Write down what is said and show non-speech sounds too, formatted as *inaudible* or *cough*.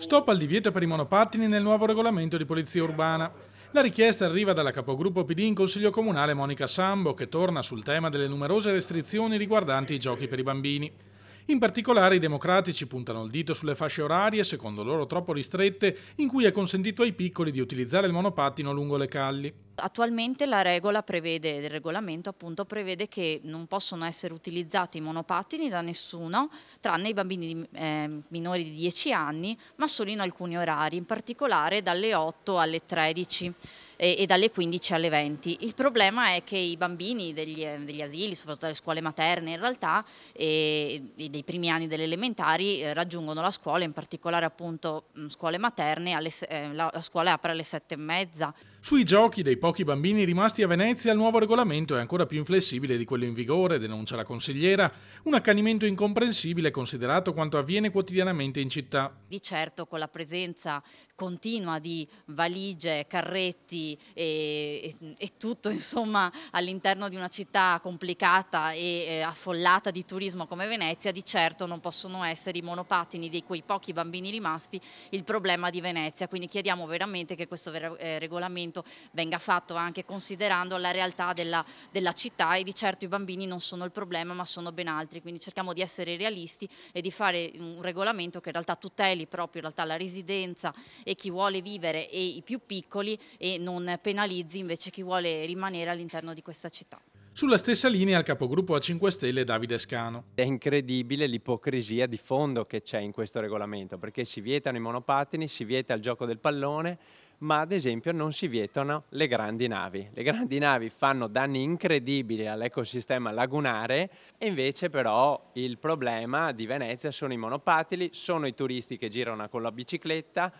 Stop al divieto per i monopattini nel nuovo regolamento di polizia urbana. La richiesta arriva dalla capogruppo PD in Consiglio Comunale Monica Sambo, che torna sul tema delle numerose restrizioni riguardanti i giochi per i bambini. In particolare i democratici puntano il dito sulle fasce orarie, secondo loro troppo ristrette, in cui è consentito ai piccoli di utilizzare il monopattino lungo le calli. Attualmente la regola prevede, il regolamento appunto prevede che non possono essere utilizzati i monopattini da nessuno, tranne i bambini eh, minori di 10 anni, ma solo in alcuni orari, in particolare dalle 8 alle 13 e, e, dalle 15 alle 20. Il problema è che i bambini degli, eh, degli asili, soprattutto delle scuole materne in realtà, e, e dei primi anni delle elementari eh, raggiungono la scuola, in particolare appunto mm, scuole materne, alle, eh, la, la scuola apre alle 7 e mezza. Sui giochi dei pochi bambini rimasti a Venezia il nuovo regolamento è ancora più inflessibile di quello in vigore, denuncia la consigliera, un accanimento incomprensibile considerato quanto avviene quotidianamente in città. Di certo con la presenza continua di valigie, carretti, e, e, tutto *laughs* insomma all'interno di una città complicata e eh, affollata di turismo come Venezia di certo non possono essere i monopattini di quei pochi bambini rimasti il problema di Venezia quindi chiediamo veramente che questo eh, regolamento venga fatto anche considerando la realtà della, della città e di certo i bambini non sono il problema ma sono ben altri quindi cerchiamo di essere realisti e di fare un regolamento che in realtà tuteli proprio in realtà la residenza e chi vuole vivere e i più piccoli e non non penalizzi invece chi vuole rimanere all'interno di questa città. Sulla stessa linea il capogruppo a 5 Stelle Davide Scano. È incredibile l'ipocrisia di fondo che c'è in questo regolamento, perché si vietano i monopattini, si vieta il gioco del pallone, ma ad esempio non si vietano le grandi navi. Le grandi navi fanno danni incredibili all'ecosistema lagunare e invece però il problema di Venezia sono i monopattini, sono i turisti che girano con la bicicletta,